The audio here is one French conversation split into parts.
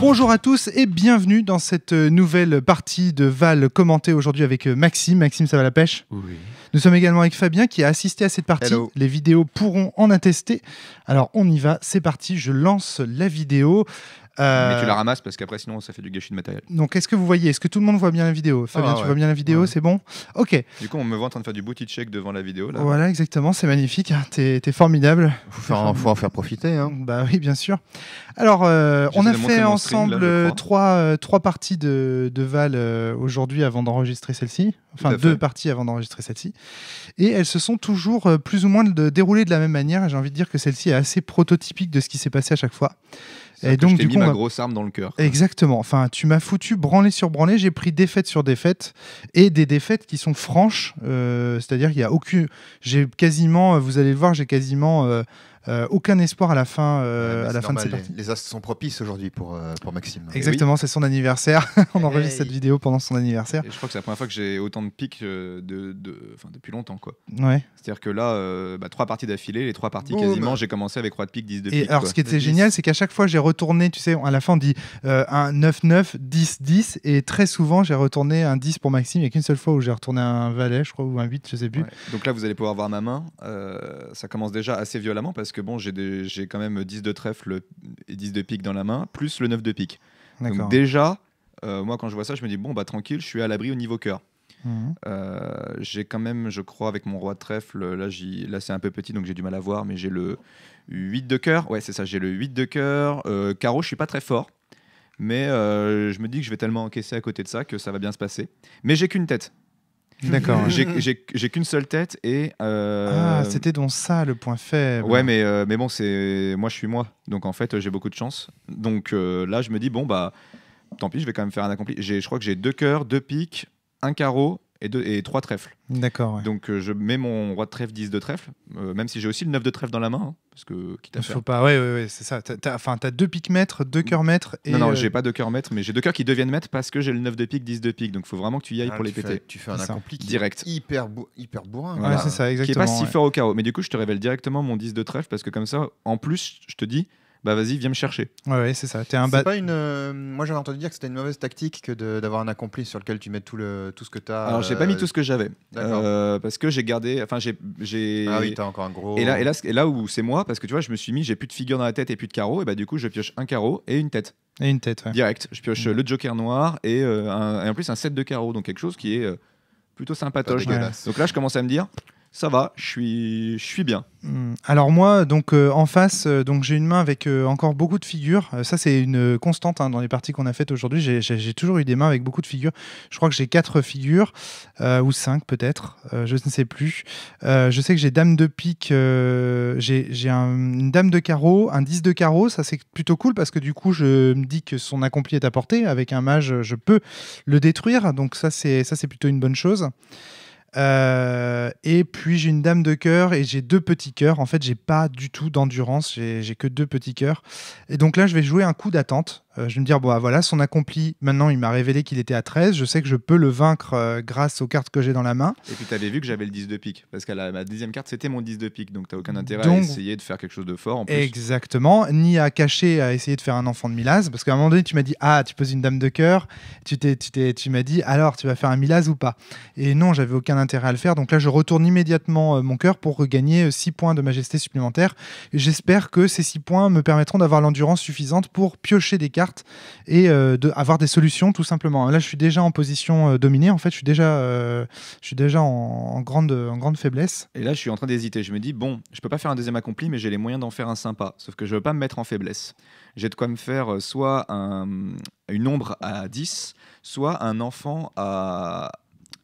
Bonjour à tous et bienvenue dans cette nouvelle partie de Val commenté aujourd'hui avec euh, Maxime. Maxime, ça va la pêche Oui. Nous sommes également avec Fabien qui a assisté à cette partie. Les vidéos pourront en attester. Alors on y va, c'est parti, je lance la vidéo. Euh, Mais tu la ramasses parce qu'après, sinon, ça fait du gâchis de matériel. Donc, est-ce que vous voyez Est-ce que tout le monde voit bien la vidéo Fabien, ah tu vois bien la vidéo C'est bon Ok. Du coup, on me voit en train de faire du booty check devant la vidéo. Là. Voilà, exactement. C'est magnifique. Hein. T'es formidable. Faut, faire, en faire profiter. Hein. Bah oui, bien sûr. Alors, euh, on a fait ensemble trois, euh, trois parties de, Val aujourd'hui avant d'enregistrer celle-ci. Enfin, deux parties avant d'enregistrer celle-ci. Et elles se sont toujours plus ou moins déroulées de la même manière. J'ai envie de dire que celle-ci est assez prototypique de ce qui s'est passé à chaque fois. Et donc, je du mis ma grosse arme dans le cœur. Exactement. Enfin, tu m'as foutu branlé sur branlé. J'ai pris défaite sur défaite et des défaites qui sont franches. Euh, c'est-à-dire qu'il y a aucune. J'ai quasiment, vous allez le voir, j'ai quasiment euh, euh, aucun espoir à la fin, euh, à la fin de cette partie. Les, as astres sont propices aujourd'hui pour, euh, pour Maxime. Eh Exactement, c'est son anniversaire. On eh enregistre cette vidéo pendant son anniversaire. je crois que c'est la première fois que j'ai autant de pics de, de depuis longtemps. quoi. Ouais. C'est-à-dire que là, bah, trois parties d'affilée, les trois parties quasiment, bah. j'ai commencé avec 3 de pique, 10 de pique. Et alors, ce qui était génial, c'est qu'à chaque fois, j'ai retourné, tu sais, à la fin, on dit un 9-9, 10-10, et très souvent, j'ai retourné un 10 pour Maxime. Il n'y a qu'une seule fois où j'ai retourné un valet, je crois, ou un 8, je sais plus. Donc là, vous allez pouvoir voir ma main. ça commence déjà assez violemment parce parce que bon, j'ai, quand même 10 de trèfle et 10 de pique dans la main, plus le 9 de pique. Donc déjà, euh, moi quand je vois ça, je me dis bon, bah tranquille, je suis à l'abri au niveau cœur. Mhm. Euh, j'ai quand même, je crois, avec mon roi de trèfle, là, c'est un peu petit donc j'ai du mal à voir, mais j'ai le 8 de cœur. Ouais, c'est ça, j'ai le 8 de cœur. Euh, carreau, je suis pas très fort, mais euh, je me dis que je vais tellement encaisser à côté de ça que ça va bien se passer. Mais j'ai qu'une tête, D'accord. J'ai qu'une seule tête et. Euh, ah, c'était donc ça le point faible. Ouais, mais, euh, mais bon, c'est moi, je suis moi. Donc en fait, j'ai beaucoup de chance. Donc euh, là, je me dis, bon, bah, tant pis, je vais quand même faire un accompli. Je crois que j'ai deux cœurs, deux piques, un carreau et, deux, et trois trèfles. D'accord. Donc euh, je mets mon roi de trèfle, 10 de trèfle, euh, même si j'ai aussi le 9 de trèfle dans la main. Hein, parce que quitte faut pas, ouais, ouais, c'est ça. Enfin, t'as, as deux piques mètres deux cœurs mètres Et non, non, j'ai euh, pas deux cœurs mètres mais j'ai deux cœurs qui deviennent mètres parce que j'ai le 9 de pique, 10 de pique. Donc faut vraiment que tu y ailles ah, pour les péter. Tu fais un accompli direct. Hyper, hyper bourrin. c'est Qui est pas si fort au chaos Mais du coup, je te révèle directement mon 10 de trèfle parce que comme ça, en plus, je te dis bah vas-y, viens me chercher. Ouais, c'est ça. un pas une. Euh, moi, j'avais entendu dire que c'était une mauvaise tactique que d'avoir un accompli sur lequel tu mets tout le tout ce que tu as Alors, j'ai pas mis euh, tout ce que j'avais. Euh, parce que j'ai gardé. Enfin, j'ai. Ah oui, t'as encore un gros. Et là, et là, où c'est moi, parce que tu vois, je me suis mis, j'ai plus de figure dans la tête et plus de carreaux, et bah du coup, je pioche un carreau et une tête. Et une tête, ouais. Direct. Je pioche mm. le Joker noir et, en plus un set de carreaux, donc quelque chose qui est plutôt sympatoche. Donc là, je commence à me dire, ça va, je suis, je suis bien. Hmm. Alors moi, donc euh, en face, euh, donc j'ai une main avec euh, encore beaucoup de figures. ça c'est une constante hein, dans les parties qu'on a faites aujourd'hui. J'ai toujours eu des mains avec beaucoup de figures. Je crois que j'ai quatre figures ou cinq peut-être. je ne sais plus. je sais que j'ai dame de pique, j'ai une dame de carreau, un 10 de carreau. Ça c'est plutôt cool parce que du coup je me dis que son accompli est à portée. Avec un mage, je peux le détruire. Donc ça c'est ça c'est plutôt une bonne chose. Euh, et puis j'ai une dame de cœur et j'ai deux petits cœurs. En fait, j'ai pas du tout d'endurance, j'ai que deux petits cœurs. Et donc là, je vais jouer un coup d'attente. Euh, je vais me dire, bon, ah, voilà, son accompli, maintenant il m'a révélé qu'il était à 13, je sais que je peux le vaincre euh, grâce aux cartes que j'ai dans la main. Et puis tu avais vu que j'avais le 10 de pique, parce que ma deuxième carte c'était mon 10 de pique, donc tu aucun intérêt à essayer de faire quelque chose de fort en plus. Exactement, ni à cacher, à essayer de faire un enfant de milas. parce qu'à un moment donné tu m'as dit, ah, tu poses une dame de cœur, tu, t'es, tu, tu m'as dit, alors tu vas faire un milas ou pas Et non, j'avais aucun intérêt à le faire, donc là je retourne immédiatement euh, mon cœur pour regagner 6 points de majesté supplémentaires. J'espère que ces 6 points me permettront d'avoir l'endurance suffisante pour piocher des cartes et d'avoir euh, de, avoir des solutions tout simplement. Là, je suis déjà en position euh, dominée. En fait, je suis déjà, euh, je suis déjà en, grande, en grande faiblesse. Et là, je suis en train d'hésiter. Je me dis, bon, je peux pas faire un deuxième accompli, mais j'ai les moyens d'en faire un sympa. Sauf que je veux pas me mettre en faiblesse. J'ai de quoi me faire soit une ombre à 10, soit un enfant à,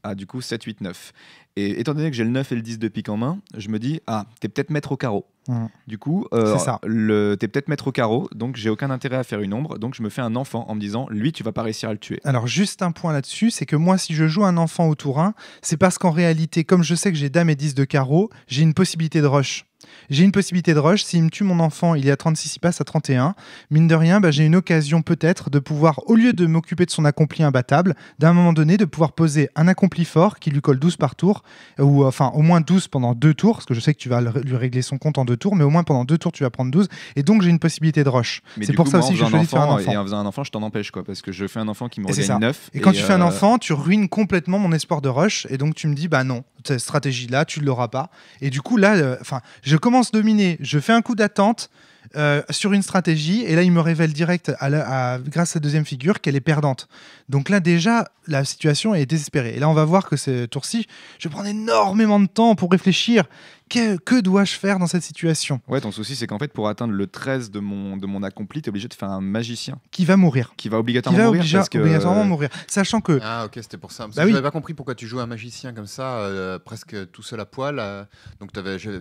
à du coup 7, 8, 9. Et étant donné que j'ai le 9 et le 10 de pique en main, je me dis, ah, t'es peut-être maître au carreau. Mm. Du coup, euh, t'es peut-être maître au carreau, donc j'ai aucun intérêt à faire une ombre, donc je me fais un enfant en me disant, lui, tu vas pas réussir à le tuer. Alors juste un point là-dessus, c'est que moi, si je joue un enfant au tour 1, c'est parce qu'en réalité, comme je sais que j'ai dame et 10 de carreau, j'ai une possibilité de rush. J'ai une possibilité de rush. S'il me tue mon enfant, il y a 36, il passe à 31. Mine de rien, bah, j'ai une occasion peut-être de pouvoir, au lieu de m'occuper de son accompli imbattable, d'un moment donné, de pouvoir poser un accompli fort qui lui colle 12 par tour, ou enfin au moins 12 pendant deux tours, parce que je sais que tu vas lui régler son compte en deux tour, tours, mais au moins pendant deux tours, tu vas prendre 12. Et donc, j'ai une possibilité de rush. C'est pour ça aussi que je choisis faire un enfant. Et en faisant un enfant, je t'en empêche, quoi, parce que je fais un enfant qui me 9. Et, quand tu fais un euh, enfant, tu ruines complètement mon espoir de rush. Et donc, tu me dis, bah non, cette stratégie-là, tu ne l'auras pas. Et du coup, là, euh, enfin, je commence à dominer, je fais un coup d'attente. Euh, sur une stratégie et là il me révèle direct à grâce à sa deuxième figure qu'elle est perdante. Donc là déjà la situation est désespérée. Et là on va voir que ce tour-ci, je prends énormément de temps pour réfléchir que, dois-je faire dans cette situation Ouais, ton souci, c'est qu'en fait, pour atteindre le 13 de mon, de mon accompli, t'es obligé de faire un magicien. Qui va mourir. Qui va obligatoirement mourir. obligatoirement mourir. Sachant que. Ah, ok, c'était pour ça. Parce bah pas compris pourquoi tu jouais un magicien comme ça, euh, presque tout seul à poil. Euh. donc,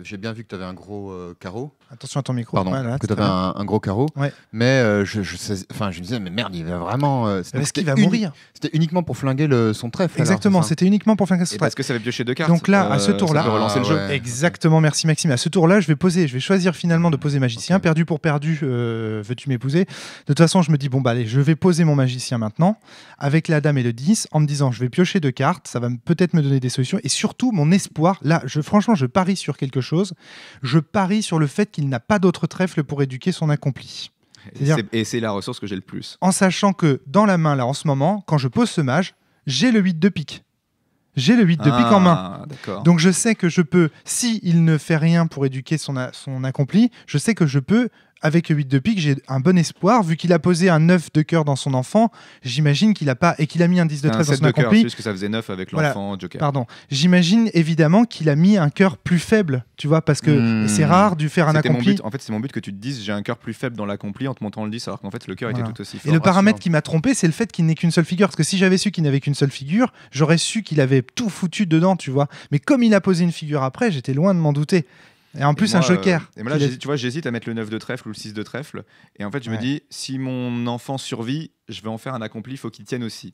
j'ai bien vu que t'avais un gros euh, carreau. Attention à ton micro. Pardon, que t'avais un, gros carreau. Mais je, je, je me disais, mais merde, il va vraiment. Est-ce qu'il va mourir C'était uniquement pour flinguer le, son trèfle. Exactement, c'était uniquement pour flinguer son trèfle. Parce que ça avait piocher deux cartes. Donc là, à ce tour-là. relancer le jeu. Ah Exactement. Exactement, merci Maxime. À ce tour-là, je vais poser, je vais choisir finalement de poser magicien. Perdu pour perdu, euh, veux-tu m'épouser De toute façon, je me dis, bon, bah allez, je vais poser mon magicien maintenant, avec la dame et le 10, en me disant, je vais piocher deux cartes, ça va peut-être me donner des solutions. Et surtout, mon espoir, là, je, franchement, je parie sur quelque chose. Je parie sur le fait qu'il n'a pas d'autre trèfle pour éduquer son accompli. Et c'est la ressource que j'ai le plus. En sachant que dans la main, là, en ce moment, quand je pose ce mage, j'ai le 8 de pique. J'ai le 8 de pique en main. Ah, Donc je sais que je peux, si il ne fait rien pour éduquer son, son accompli, je sais que je peux avec 8 de pique, j'ai un bon espoir. Vu qu'il a posé un 9 de cœur dans son enfant, j'imagine qu'il a pas. et qu'il a mis un 10 de 13 dans son accompli. C'est que ça faisait 9 avec l'enfant Joker. Pardon. J'imagine évidemment qu'il a mis un cœur plus faible, tu vois, parce que hmm. c'est rare de faire un accompli. En fait, c'est mon but que tu te dises j'ai un cœur plus faible dans l'accompli en te montrant le 10, alors qu'en fait, le cœur était tout aussi fort. Et le paramètre qui m'a trompé, c'est le fait qu'il n'ait qu'une seule figure. Parce que si j'avais su qu'il n'avait qu'une seule figure, j'aurais su qu'il avait tout foutu dedans, tu vois. Mais comme il a posé une figure après, j'étais loin de m'en douter. Et en plus, un joker. Euh, et moi, là, tu vois, j'hésite à mettre le 9 de trèfle ou le 6 de trèfle. Et en fait, je me dis, si mon enfant survit, je vais en faire un accompli, il faut qu'il tienne aussi.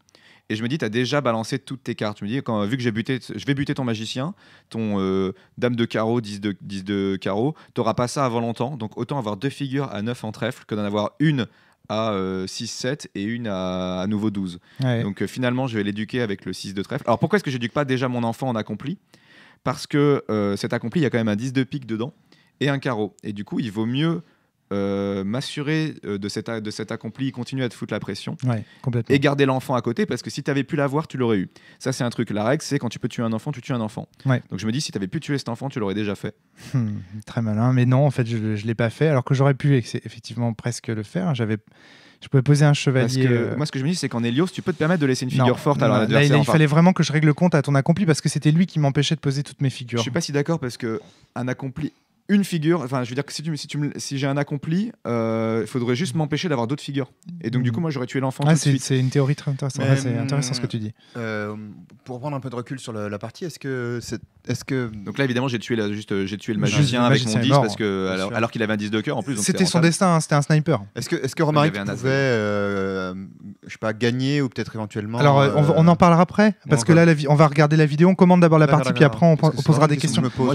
Et je me dis, tu as déjà balancé toutes tes cartes. Tu me dis, quand, vu que j'ai buté, je vais buter ton magicien, ton euh, dame de carreau, 10 de, 10 de carreau, pas ça avant longtemps. Donc autant avoir deux figures à 9 en trèfle que d'en avoir une à 6-7 euh, et une à, nouveau 12. Donc finalement, je vais l'éduquer avec le 6 de trèfle. Alors pourquoi est-ce que j'éduque pas déjà mon enfant en accompli parce que euh, cet accompli, il y a quand même un 10 de pique dedans et un carreau. Et du coup, il vaut mieux euh, m'assurer euh, de cet, de cet accompli, continuer à te foutre la pression et garder l'enfant à côté parce que si tu avais pu l'avoir, tu l'aurais eu. Ça, c'est un truc. La règle, c'est quand tu peux tuer un enfant, tu tues un enfant. Donc je me dis, si tu avais pu tuer cet enfant, tu l'aurais déjà fait. Hmm, très malin, mais non, en fait, je ne l'ai pas fait alors que j'aurais pu effectivement presque le faire. J'avais je peux poser un chevalier. Euh, moi, ce que je me dis, c'est qu'en Helios, tu peux te permettre de laisser une figure forte à il, fallait vraiment que je règle le compte à ton accompli parce que c'était lui qui m'empêchait de poser toutes mes figures. Je suis pas si d'accord parce que un accompli une figure, enfin, je veux dire que si, tu, si, tu, si j'ai un accompli, euh, il faudrait juste mm. m'empêcher d'avoir d'autres figures. Et donc, du coup, moi, j'aurais tué l'enfant. Ah, c'est une théorie très intéressante. c'est intéressant ce que tu dis. Euh, pour prendre un peu de recul sur la, partie, est-ce que. c'est ce que... Donc là, évidemment, j'ai tué, juste, j'ai tué le magicien, avec mon 10 parce que, alors, qu'il avait un 10 de cœur en plus. C'était son destin, hein, c'était un sniper. Est-ce que, est-ce que Romaric pouvait, euh, je sais pas, gagner ou peut-être éventuellement. Alors, on, en parlera après, parce que là, la on va regarder la vidéo, on commande d'abord la partie, puis après, on posera des questions. Moi,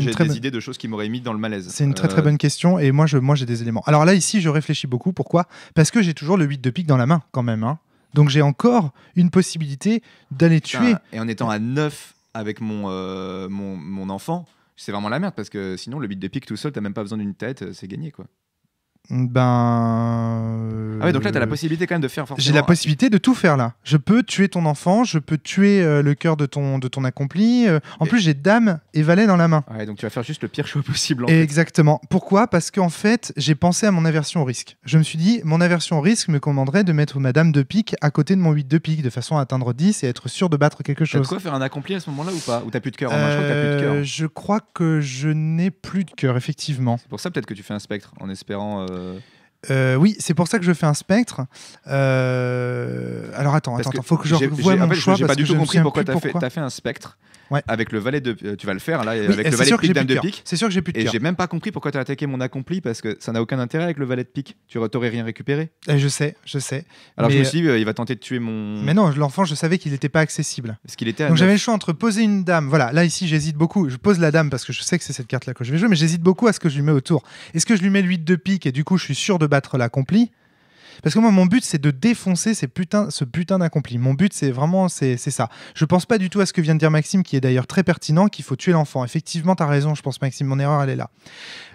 j'ai des idées de choses qui m'aurait mis dans le malaise C'est une très très euh, bonne question et moi je moi, des éléments. Alors là, ici, je réfléchis beaucoup. Pourquoi Parce que j'ai toujours le 8 de pique dans la main quand même. Hein. Donc j'ai encore une possibilité d'aller tuer. Et en étant à 9 avec euh, mon, mon, enfant, c'est vraiment la merde parce que sinon le 8 de pique tout seul, t'as même pas besoin d'une tête, euh, c'est gagné quoi ben. Ah ouais donc là, tu la euh, possibilité quand même de faire forcément. J'ai la possibilité de tout faire là. Je peux tuer ton enfant, je peux tuer euh, le cœur de ton, de ton accompli. Euh, en plus, j'ai dame et valet dans la main. Ouais, donc tu vas faire juste le pire choix possible. En fait. Exactement. Pourquoi Parce qu'en fait, j'ai pensé à mon aversion au risque. Je me suis dit, mon aversion au risque me commanderait de mettre ma dame de pique à côté de mon 8 de pique, de façon à atteindre 10 et être sûr de battre quelque chose. Tu quoi faire un accompli à ce moment-là ou pas Ou t'as plus de cœur Je crois que je n'ai plus de cœur, effectivement. C'est pour ça peut-être que tu fais un spectre, en espérant euh, oui, c'est pour ça que je fais un spectre. Euh, alors attends, attends, attends, faut que je revoie mon choix. J'ai pas du tout compris pourquoi tu as, fait un spectre avec le valet de. Euh, tu vas le faire là, avec le valet de pique, C'est sûr que j'ai plus de Et j'ai même pas compris pourquoi tu as attaqué mon accompli parce que ça n'a aucun intérêt avec le valet de pique. Tu aurais rien récupéré. Eh, je sais, je sais. Alors je me euh, suis dit, euh, il va tenter de tuer mon. Mais non, l'enfant, je savais qu'il n'était pas accessible. Parce qu'il était. Donc j'avais le choix entre poser une dame. Voilà, là ici, j'hésite beaucoup. Je pose la dame parce que je sais que c'est cette carte là que je vais jouer, mais j'hésite beaucoup à ce que je lui mets autour. Est-ce que je lui mets 8 de pique et du coup, je suis sûr de battre l'accompli parce que moi, mon but, c'est de défoncer ces ce putain d'accompli. Mon but, c'est vraiment c'est ça. Je pense pas du tout à ce que vient de dire Maxime, qui est d'ailleurs très pertinent, qu'il faut tuer l'enfant. Effectivement, tu as raison, je pense, Maxime, mon erreur, elle est là.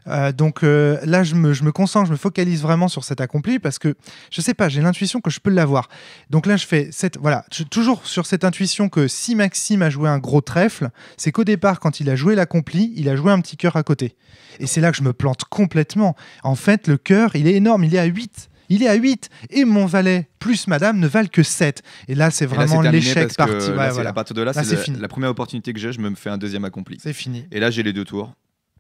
Euh, donc euh, là, je me, concentre, je me focalise vraiment sur cet accompli parce que je sais pas, j'ai l'intuition que je peux l'avoir. Donc là, je fais cette, voilà, toujours sur cette intuition que si Maxime a joué un gros trèfle, c'est qu'au départ, quand il a joué l'accompli, il a joué un petit cœur à côté. Et c'est là que je me plante complètement. En fait, le cœur, il est énorme, il est à 8 il est à 8 et mon valet plus madame ne valent que 7. Et là, c'est vraiment l'échec parti. de là, c'est la, première opportunité que j'ai, je me fais un deuxième accompli. C'est fini. Et là, j'ai les deux tours.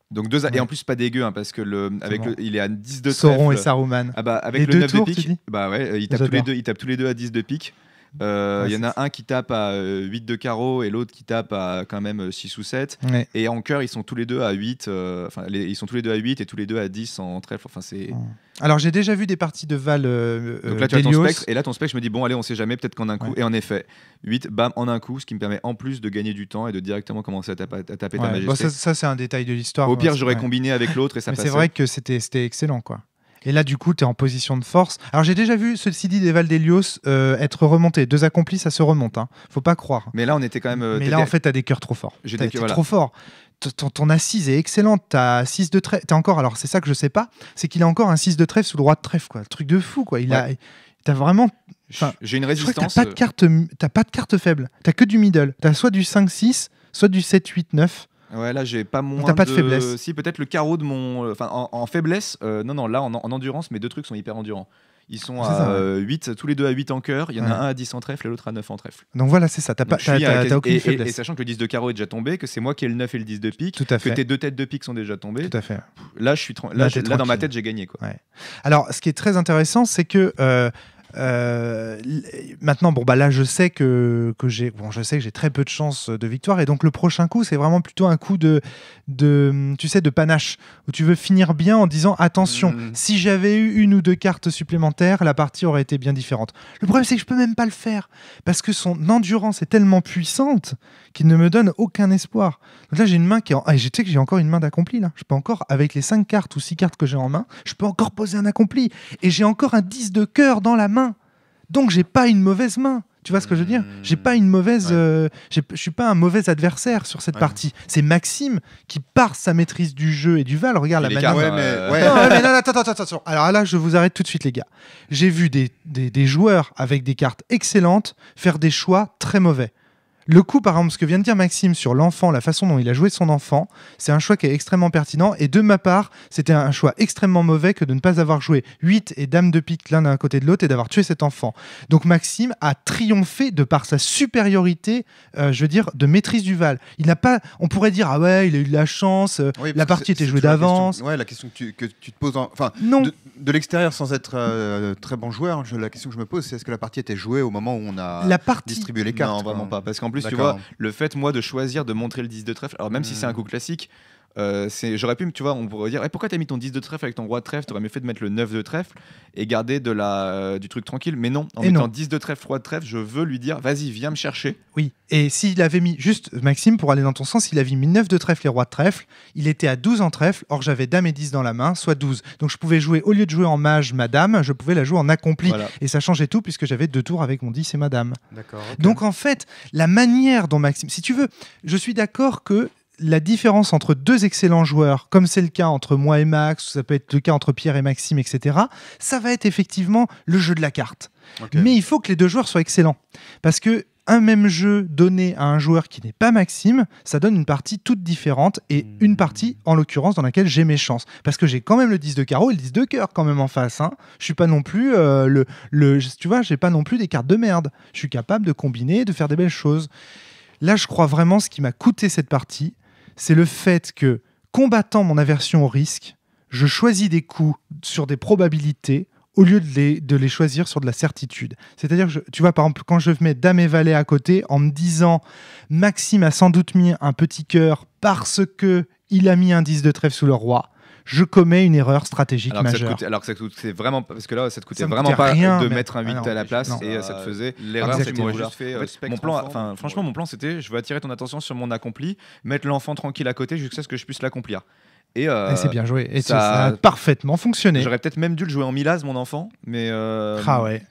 Donc deux et en plus pas dégueu hein, parce que le avec il est à 10 de Sauron et Saruman. Ah bah avec le 9 de pique. Bah ouais, il tape tous les deux, il tape tous les deux à 10 de pique. Euh, il y en a un qui tape à 8 euh, de carreau et l'autre qui tape à quand même 6 euh, ou 7. Et en cœur, ils sont tous les deux à 8. enfin, ils sont tous les deux à 8 et tous les deux à 10 en trèfle. Enfin, c'est. Alors j'ai déjà vu des parties de Val. et là ton spectre je me dis bon allez on sait jamais peut-être qu'en un coup et en effet 8 bam en un coup ce qui me permet en plus de gagner du temps et de directement commencer à, taper, à taper ta majesté. ça, c'est un détail de l'histoire. Au pire hein, j'aurais combiné avec l'autre et ça. Mais c'est vrai que c'était excellent quoi. Et là, du coup, tu es en position de force. Alors, j'ai déjà vu, ce dit, des Val euh, être remonté. Deux accomplis, ça se remonte. Hein. Faut pas croire. Mais là, on était quand même. Euh, mais là, en fait, tu as des cœurs trop forts. J'ai des trop fort. Ton, ton, assise est excellente. T'as 6 de trèfle. T'as encore, alors c'est ça que je sais pas, c'est qu'il a encore un 6 de trèfle sous le droit de trèfle, quoi. truc de fou, quoi. Il a. T'as vraiment. J'ai une résistance. T'as pas, de euh, carte, pas de carte faible. T'as que du middle. T'as soit du 5-6, soit du 7-8-9. Ouais, là, j'ai pas moins. T'as pas de, faiblesse Si, peut-être le carreau de mon. Euh, enfin, en, faiblesse, euh, non, non, là, en, endurance, mes deux trucs sont hyper endurants. Ils sont ah, à 8, tous les deux à 8 en cœur. Il y en a un à 10 en trèfle et l'autre à 9 en trèfle. Donc voilà, c'est ça. T'as pas, aucune faiblesse. Et, sachant que le 10 de carreau est déjà tombé, que c'est moi qui ai le 9 et le 10 de pique, Tout à fait. que tes deux têtes de pique sont déjà tombées. Tout à fait. Là, je suis dans ma tête, j'ai gagné. Quoi. Alors, ce qui est très intéressant, c'est que. Euh, euh, maintenant, bon, bah là, je sais que, que j'ai bon, je sais que j'ai très peu de chances de victoire. Et donc, le prochain coup, c'est vraiment plutôt un coup de, de, tu sais, de panache, où tu veux finir bien en disant attention, mm. si j'avais eu une ou deux cartes supplémentaires, la partie aurait été bien différente. Le problème, c'est que je peux même pas le faire parce que son endurance est tellement puissante qu'il ne me donne aucun espoir. Donc là, j'ai une main qui est ah, sais que j'ai encore une main d'accompli là. Je peux encore, avec les 5 cartes ou 6 cartes que j'ai en main, je peux encore poser un accompli et j'ai encore un 10 de cœur dans la main donc j'ai pas une mauvaise main. Tu vois ce que je veux dire mmh. J'ai pas une mauvaise, euh, je suis pas un mauvais adversaire sur cette partie. C'est Maxime qui par sa maîtrise du jeu et du val regarde la manière. Ouais, mais... attends, attends, attends. Alors là, je vous arrête tout de suite, les gars. J'ai vu des, joueurs avec des cartes excellentes faire des choix très mauvais le coup, par exemple, ce que vient de dire Maxime sur l'enfant, la façon dont il a joué son enfant, c'est un choix qui est extrêmement pertinent. Et de ma part, c'était un choix extrêmement mauvais que de ne pas avoir joué 8 et Dame de pique l'un d'un côté de l'autre et d'avoir tué cet enfant. Donc Maxime a triomphé de par sa supériorité, euh, je veux dire, de maîtrise du Val. Il n'a pas, on pourrait dire, ah ouais, il a eu de la chance, euh, la partie était jouée d'avance. Ouais, la question que tu, te poses, enfin, de, de l'extérieur sans être euh, très bon joueur, je, la question que je me pose, c'est est-ce que la partie était jouée au moment où on a distribué les cartes Non, vraiment pas. Parce qu'en plus, tu vois, le fait, moi, de choisir de montrer le 10 de trèfle, alors même si c'est un mmh. coup classique, euh, j'aurais pu, tu vois, on pourrait dire eh, pourquoi t'as mis ton 10 de trèfle avec ton roi de trèfle T'aurais mieux fait de mettre le 9 de trèfle et garder euh, du truc tranquille. Mais non, en mettant 10 de trèfle, roi de trèfle, je veux lui dire vas-y, viens me chercher. Oui, et s'il avait mis, juste Maxime, pour aller dans ton sens, il avait mis 9 de trèfle et roi de trèfle, il était à 12 en trèfle, or j'avais dame et 10 dans la main, soit 12. Donc je pouvais jouer, au lieu de jouer en mage madame, je pouvais la jouer en accompli. Et ça changeait tout puisque j'avais deux tours avec mon 10 et madame. D'accord. Donc en fait, la manière dont Maxime, si tu veux, je suis d'accord que la différence entre deux excellents joueurs, comme c'est le cas entre moi et Max, ça peut être le cas entre Pierre et Maxime, etc., ça va être effectivement le jeu de la carte. Mais il faut que les deux joueurs soient excellents. Parce que un même jeu donné à un joueur qui n'est pas Maxime, ça donne une partie toute différente et hmm. une partie, en l'occurrence, dans laquelle j'ai mes chances. Parce que j'ai quand même le 10 de carreau et le 10 de cœur quand même en face. Hein. Je suis pas non plus euh, le. Tu vois, j'ai pas non plus des cartes de merde. Je suis capable de combiner, de faire des belles choses. Là, je crois vraiment ce qui m'a coûté cette partie, c'est le fait que, combattant mon aversion au risque, je choisis des coups sur des probabilités au lieu de les, de les choisir sur de la certitude. C'est-à-dire, que tu vois, par exemple, quand je mets Dame et Valet à côté, en me disant Maxime a sans doute mis un petit cœur parce que il a mis un 10 de trèfle sous le roi, je commets une erreur stratégique alors majeure. alors que ça coûtait vraiment parce que là, ça te coûtait vraiment pas rien, de mettre un 8 ah à la place et bah, euh, ça te faisait l'erreur mon euh, plan, franchement, mon plan, c'était je veux attirer ton attention sur mon accompli, mettre l'enfant tranquille à côté jusqu'à ce que je puisse l'accomplir. Et, euh, c'est bien joué. Et ça, a parfaitement fonctionné. J'aurais peut-être même dû le jouer en milas, mon enfant, mais. ah ouais.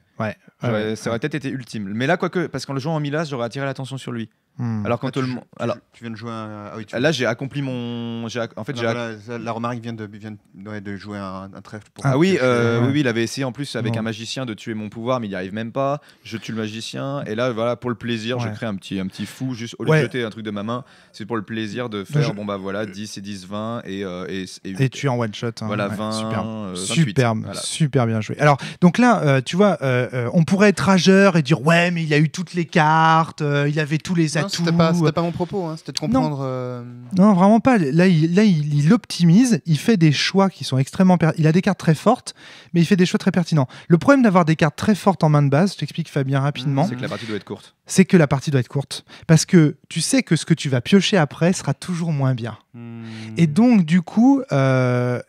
Ouais, ça aurait peut-être été ultime. Mais là, quoique, parce qu'en le jouant en Milas, j'aurais attiré l'attention sur lui. Hmm. Alors quand tu, alors tu viens de jouer un... oui, là j'ai accompli mon j'ai en fait la, remarque vient de vient de, jouer un, trèfle ah euh, oui, oui, il avait essayé en plus avec un magicien de tuer mon pouvoir mais il n'y arrive même pas je tue le magicien et là voilà pour le plaisir je crée un petit un petit fou juste au lieu de jeter un truc de ma main c'est pour le plaisir de faire bon bah voilà 10 et 10 20 euh, et et, tu en one shot hein. voilà 20 super euh, super, bien joué alors donc là tu vois on pourrait être rageur et dire ouais mais il a eu toutes les cartes il avait tous les c'était euh, pas, mon propos, hein, c'était de comprendre. Euh, non. vraiment pas. Là, il, là il, optimise, il fait des choix qui sont extrêmement. Il a des cartes très fortes, mais il fait des choix très pertinents. Le problème d'avoir des cartes très fortes en main de base, je t'explique Fabien rapidement. c'est que la partie doit être courte. C'est que la partie doit être courte. Parce que tu sais que ce que tu vas piocher après sera toujours moins bien. Hmm. Et donc, du coup, euh,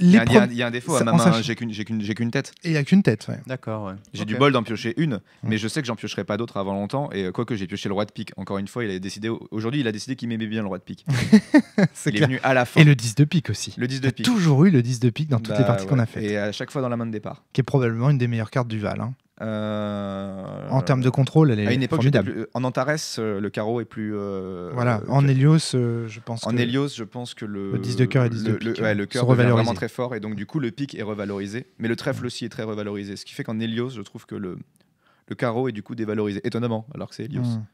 il y, a un défaut à ma main, j'ai qu'une tête. Et il n'y a qu'une tête, D'accord, ouais. J'ai du bol d'en piocher une, mm. mais je sais que j'en piocherai pas d'autres avant longtemps. Et euh, quoique j'ai pioché le roi de pique, encore une fois, il a décidé, aujourd'hui, il a décidé qu'il m'aimait bien le roi de pique. c'est Est venu à la fin. Et le 10 de pique aussi. Le 10 de pique. toujours eu le 10 de pique dans toutes bah les parties qu'on a faites. Et à chaque fois dans la main de départ. Qui est probablement une des meilleures cartes du Val. Hein. Euh, en termes de contrôle, elle est formidable. en Antares, euh, le carreau est plus. Euh, voilà, en Helios, je pense. En que je pense que le. Le 10 de cœur et 10 de pique. est vraiment très fort et donc du coup le pic est revalorisé. Mais le trèfle mm. aussi est très revalorisé. Ce qui fait qu'en Helios, je trouve que le, le carreau est du coup dévalorisé, étonnamment, alors que c'est Helios. Mm.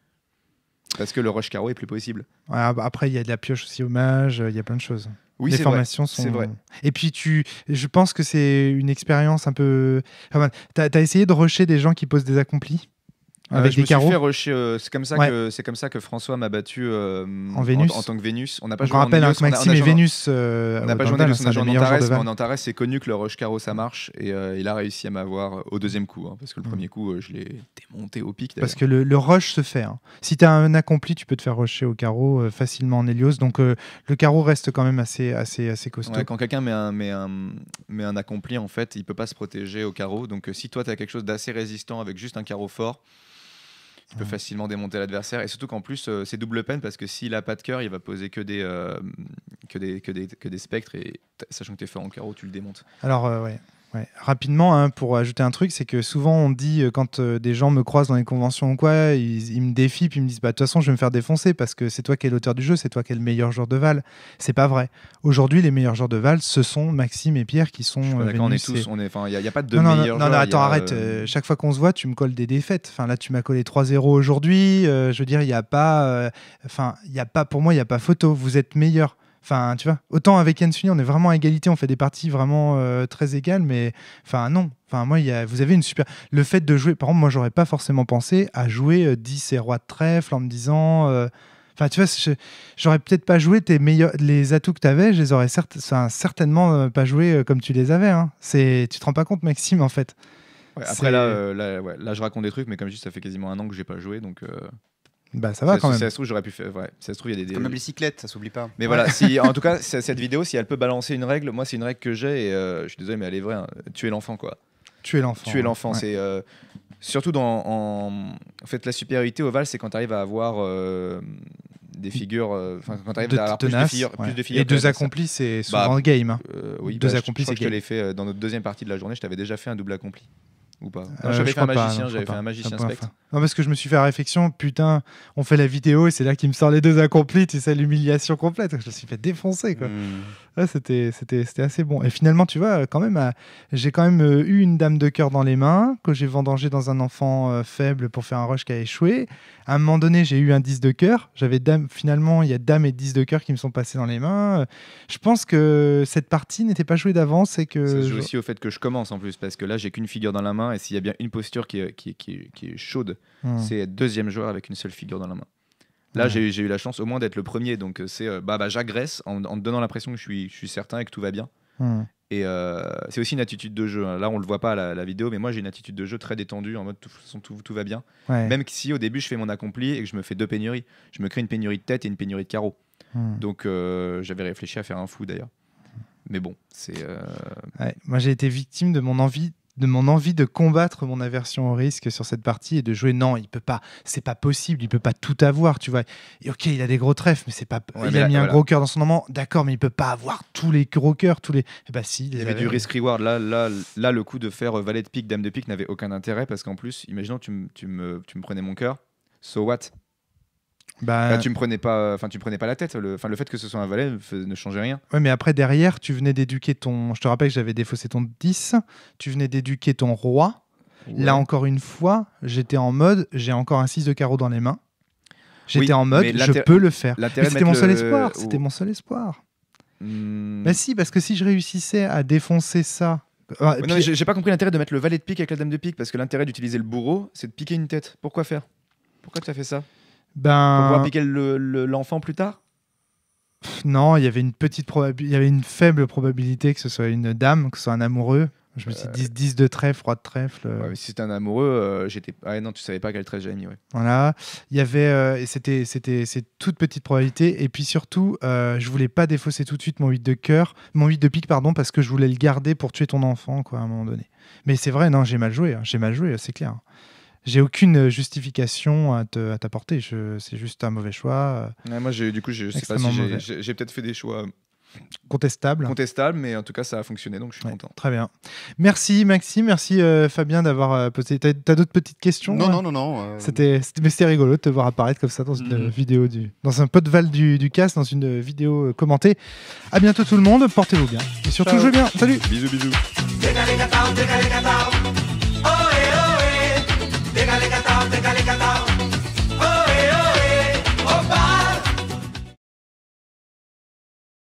Parce que le rush carreau est plus possible. après, il y a de la pioche aussi hommage, il y a plein de choses. Oui, formations C'est vrai. Et puis, tu, je pense que c'est une expérience un peu. T'as essayé de rusher des gens qui posent des accomplis euh, des carreaux. Euh, c'est comme ça que comme ça que François m'a battu euh, en Vénus. En, tant que Vénus, on n'a pas joué. en Vénus, Maxime et Vénus. joué en Antares. c'est connu que le rush carreau ça marche et il a réussi à m'avoir au deuxième coup, hein, parce que le mm. premier coup, je l'ai démonté au pic. Parce que le, rush se fait. Hein. Si tu as un accompli, tu peux te faire rusher au carreau facilement en Hélios Donc le carreau reste quand même assez assez assez costaud. quand quelqu'un met un met un accompli, en fait, il peut pas se protéger au carreau. Donc si toi tu as quelque chose d'assez résistant avec juste un carreau fort tu peut mm. facilement démonter l'adversaire. Et surtout qu'en plus, euh, c'est double peine parce que s'il a pas de cœur, il va poser que des, euh, que des, que des, que des, spectres. Et sachant que tu es fort en carreau, tu le démontes. Alors, euh, ouais. Rapidement, hein, pour ajouter un truc, c'est que souvent on dit, euh, quand euh, des gens me croisent dans les conventions ou quoi, ils, me défient, puis ils me disent, bah, de toute façon, je vais me faire défoncer parce que c'est toi qui es l'auteur du jeu, c'est toi qui es le meilleur joueur de Val. C'est pas vrai. Aujourd'hui, les meilleurs joueurs de Val, ce sont Maxime et Pierre qui sont. Euh, D'accord, on est tous, il n'y a, pas de non, non, non, attends, arrête. Euh, chaque fois qu'on se voit, tu me colles des défaites. Enfin, là, tu m'as collé 3-0 aujourd'hui. je veux dire, il n'y a pas. Enfin, il n'y a pas, pour moi, il n'y a pas photo. Vous êtes meilleurs Enfin, tu vois, autant avec Ensuni, on est vraiment à égalité, on fait des parties vraiment euh, très égales, mais enfin, non. Enfin, moi, vous avez une super. Le fait de jouer, par exemple, moi, j'aurais pas forcément pensé à jouer 10 et Roi de Trèfle en me disant. Euh, enfin, tu vois, j'aurais peut-être pas joué tes meilleurs, les atouts que tu avais, je les aurais certainement euh, pas joué comme tu les avais. Hein. C'est, tu te rends pas compte, Maxime, en fait. après là, là, je raconte des trucs, mais comme je dis, ça fait quasiment un an que j'ai pas joué, donc. Bah, ça va quand même. ça se j'aurais pu faire. Ouais, ça se trouve, il y a des. Comme la bicyclette, ça s'oublie pas. Mais voilà, si, en tout cas, cette vidéo, si elle peut balancer une règle, moi, c'est une règle que j'ai, et euh, je suis désolé, mais elle est vraie. Hein. Tuer l'enfant, quoi. Tuer l'enfant. Tuer l'enfant, c'est. Euh, surtout dans. En... fait, la supériorité ovale, c'est quand tu arrives à avoir. Euh, des figures, enfin quand tu arrives à avoir plus de, figures, Et deux accomplis, c'est bah, souvent game. Hein. oui, deux bah, accomplis, c'est. Je l'ai fait dans notre deuxième partie de la journée. Je t'avais déjà fait un double accompli ou pas euh, J'avais fait, un magicien, j'avais un magicien Non, parce que je me suis fait la réflexion, putain, on fait la vidéo et c'est là qu'il me sort les deux accomplis, et c'est l'humiliation complète. Je me suis fait défoncer, quoi. Hmm c'était, assez bon. Et finalement, tu vois, euh, quand même, euh, j'ai quand même euh, eu une dame de cœur dans les mains, que j'ai vendangé dans un enfant faible pour faire un rush qui a échoué. À un moment donné, j'ai eu un 10 de cœur. J'avais dame, finalement, il y a dame et 10 de cœur qui me sont passés dans les mains. Je pense que cette partie n'était pas jouée d'avance et que. joue aussi au fait que je commence en plus, parce que là, j'ai qu'une figure dans la main, et s'il y a bien une posture qui est, chaude, hmm. c'est deuxième joueur avec une seule figure dans la main. Là, j'ai eu la chance au moins d'être le premier. Donc, euh, c'est euh, bah, bah j'agresse en, donnant l'impression que je suis, je suis certain et que tout va bien. Et euh, c'est aussi une attitude de jeu. Hein. Là, on le voit pas à la, vidéo, mais moi, j'ai une attitude de jeu très détendue, en mode tout, tout, va bien. Même si au début, je fais mon accompli et que je me fais deux pénuries. Je me crée une pénurie de tête et une pénurie de carreau. Donc, j'avais réfléchi à faire un fou d'ailleurs. Mais bon, c'est. moi, j'ai été victime de mon envie de mon envie de combattre mon aversion au risque sur cette partie et de jouer non il peut pas c'est pas possible il peut pas tout avoir tu vois ok il a des gros trèfles mais c'est pas il a mis un gros cœur dans son moment d'accord mais il peut pas avoir tous les gros cœurs tous les bah si il y avait, du risk reward là là là le coup de faire euh, valet de pique dame de pique n'avait aucun intérêt parce qu'en plus imaginons tu, me, tu me prenais mon cœur so what bah, tu me prenais pas, enfin tu me prenais pas la tête. Le, le fait que ce soit un valet ne changeait rien. Ouais, mais après derrière, tu venais d'éduquer ton. Je te rappelle que j'avais défaussé ton 10. Tu venais d'éduquer ton roi. Là encore une fois, j'étais en mode, j'ai encore un 6 de carreau dans les mains. J'étais en mode, je peux le faire. C'était mon, seul espoir. C'était mon seul espoir. Mais si, parce que si je réussissais à défoncer ça. Euh, j'ai pas compris l'intérêt de mettre le valet de pique avec la dame de pique, parce que l'intérêt d'utiliser le bourreau, c'est de piquer une tête. Pourquoi faire Pourquoi tu as fait ça ben, pour pouvoir piquer l'enfant le, plus tard Non, il y avait une petite il y avait une faible probabilité que ce soit une dame, que ce soit un amoureux. Je me suis dit 10, euh. 10 de trèfle, 3 de trèfle. Euh. si c'était un amoureux, euh, j'étais. Ah non, tu savais pas quel trèfle j'avais mis, ouais. Voilà. Il y avait. c'était, c'était, toute petite probabilité. Et puis surtout, euh, je voulais pas défausser tout de suite mon 8 de cœur, mon 8 de pique, pardon, parce que je voulais le garder pour tuer ton enfant, quoi, à un moment donné. Mais c'est vrai, non, j'ai mal joué. Hein, j'ai mal joué, c'est clair. Hein j'ai aucune euh, justification à, t'apporter. Je, c'est juste un mauvais choix. Euh, moi, j'ai, du coup, je, sais pas si j'ai, peut-être fait des choix euh, contestables. Contestables, mais en tout cas, ça a fonctionné, donc je suis content. Très bien. Merci Maxime, merci Fabien d'avoir posé. T'as, d'autres petites questions Non, hein non, non, non. C'était, c'était, mais c'était rigolo de te voir apparaître comme ça dans une mhm. vidéo du, dans un pot de val du, du casse, dans une vidéo commentée. À bientôt tout le monde. Portez-vous bien et surtout je jouez bien. Salut. Bisous, bisous.